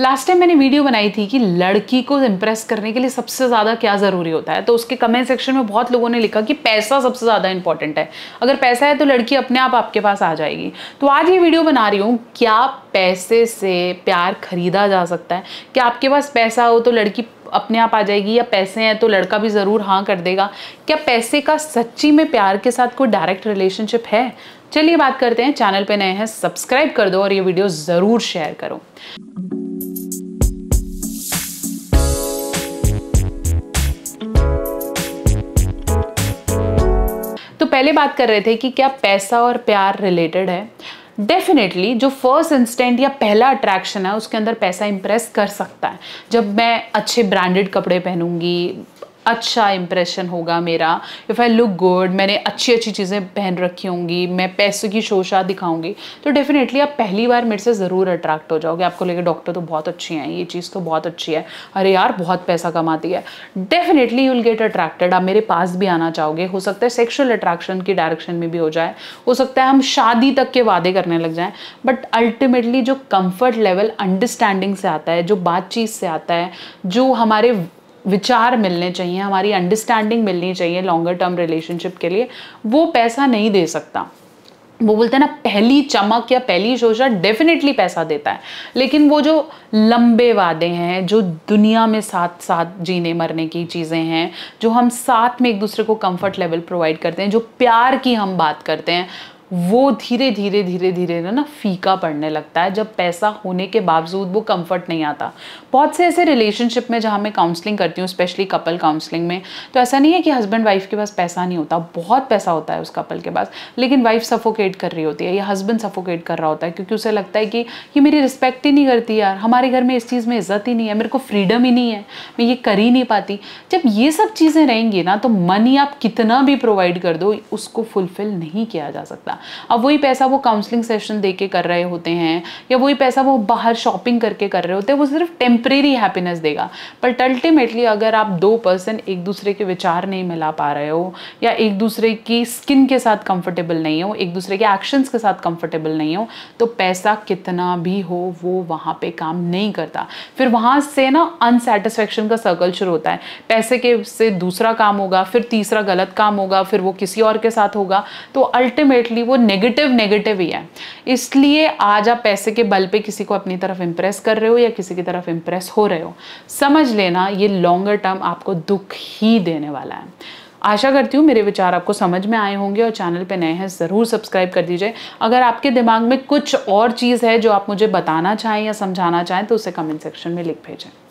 last time मैंने video बनाई थी कि लड़की को इम्प्रेस करने के लिए सबसे ज़्यादा क्या ज़रूरी होता है तो उसके कमेंट सेक्शन में बहुत लोगों ने लिखा कि पैसा सबसे ज़्यादा इंपॉर्टेंट है अगर पैसा है तो लड़की अपने आप आपके पास आ जाएगी तो आज ये वीडियो बना रही हूँ क्या पैसे से प्यार खरीदा जा सकता है क्या आपके पास पैसा हो तो लड़की अपने आप आ जाएगी या पैसे हैं तो लड़का भी ज़रूर हाँ कर देगा क्या पैसे का सच्ची में प्यार के साथ कोई डायरेक्ट रिलेशनशिप है चलिए बात करते हैं चैनल पे नए हैं सब्सक्राइब कर दो और ये वीडियो ज़रूर शेयर करो पहले बात कर रहे थे कि क्या पैसा और प्यार रिलेटेड है डेफिनेटली जो फर्स्ट इंस्टेंट या पहला अट्रैक्शन है उसके अंदर पैसा इंप्रेस कर सकता है जब मैं अच्छे ब्रांडेड कपड़े पहनूंगी अच्छा इंप्रेशन होगा मेरा इफ़ आई लुक गुड मैंने अच्छी अच्छी चीज़ें पहन रखी होंगी मैं पैसे की शोशा दिखाऊंगी तो डेफिनेटली आप पहली बार मेरे से ज़रूर अट्रैक्ट हो जाओगे आपको लगे डॉक्टर तो बहुत अच्छी हैं ये चीज़ तो बहुत अच्छी है अरे यार बहुत पैसा कमाती है definitely you will get attracted आप मेरे पास भी आना चाहोगे हो सकता है सेक्शुअल अट्रैक्शन की डायरेक्शन में भी हो जाए हो सकता है हम शादी तक के वादे करने लग जाएँ बट अल्टीमेटली जो कम्फर्ट लेवल अंडरस्टैंडिंग से आता है जो बातचीत से आता है जो हमारे विचार मिलने चाहिए हमारी अंडरस्टैंडिंग मिलनी चाहिए लॉन्गर टर्म रिलेशनशिप के लिए वो पैसा नहीं दे सकता वो बोलते हैं ना पहली चमक या पहली शोशा डेफिनेटली पैसा देता है लेकिन वो जो लंबे वादे हैं जो दुनिया में साथ साथ जीने मरने की चीज़ें हैं जो हम साथ में एक दूसरे को कंफर्ट लेवल प्रोवाइड करते हैं जो प्यार की हम बात करते हैं वो धीरे धीरे धीरे धीरे ना ना फीका पड़ने लगता है जब पैसा होने के बावजूद वो कंफर्ट नहीं आता बहुत से ऐसे रिलेशनशिप में जहाँ मैं काउंसलिंग करती हूँ स्पेशली कपल काउंसलिंग में तो ऐसा नहीं है कि हस्बैंड वाइफ के पास पैसा नहीं होता बहुत पैसा होता है उस कपल के पास लेकिन वाइफ सफोकेट कर रही होती है या हस्बैंड सफोकेट कर रहा होता है क्योंकि उसे लगता है कि ये मेरी रिस्पेक्ट ही नहीं करती यार हमारे घर में इस चीज़ में इज्जत ही नहीं है मेरे को फ्रीडम ही नहीं है मैं ये कर ही नहीं पाती जब ये सब चीज़ें रहेंगी ना तो मनी आप कितना भी प्रोवाइड कर दो उसको फुलफिल नहीं किया जा सकता अब वही पैसा वो काउंसलिंग सेशन दे के कर रहे होते हैं या वही पैसा वो बाहर शॉपिंग करके कर रहे होते हैं वो सिर्फ टेम्परेरी हैप्पीनेस देगा बट अल्टीमेटली अगर आप दो पर्सन एक दूसरे के विचार नहीं मिला पा रहे हो या एक दूसरे की स्किन के साथ कंफर्टेबल नहीं हो एक दूसरे के एक्शंस के साथ कंफर्टेबल नहीं हो तो पैसा कितना भी हो वो वहाँ पे काम नहीं करता फिर वहाँ से ना अनसेटिस्फेक्शन का सर्कल शुरू होता है पैसे के से दूसरा काम होगा फिर तीसरा गलत काम होगा फिर वो किसी और के साथ होगा तो अल्टीमेटली वो नेगेटिव नेगेटिव ही है इसलिए आज आप पैसे के बल पे किसी को अपनी तरफ इम्प्रेस कर रहे हो या किसी की तरफ इम्प्रेस हो रहे हो समझ लेना ये लॉन्गर टर्म आपको दुख ही देने वाला है आशा करती हूँ मेरे विचार आपको समझ में आए होंगे और चैनल पे नए हैं ज़रूर सब्सक्राइब कर दीजिए अगर आपके दिमाग में कुछ और चीज़ है जो आप मुझे बताना चाहें या समझाना चाहें तो उसे कमेंट सेक्शन में लिख भेजें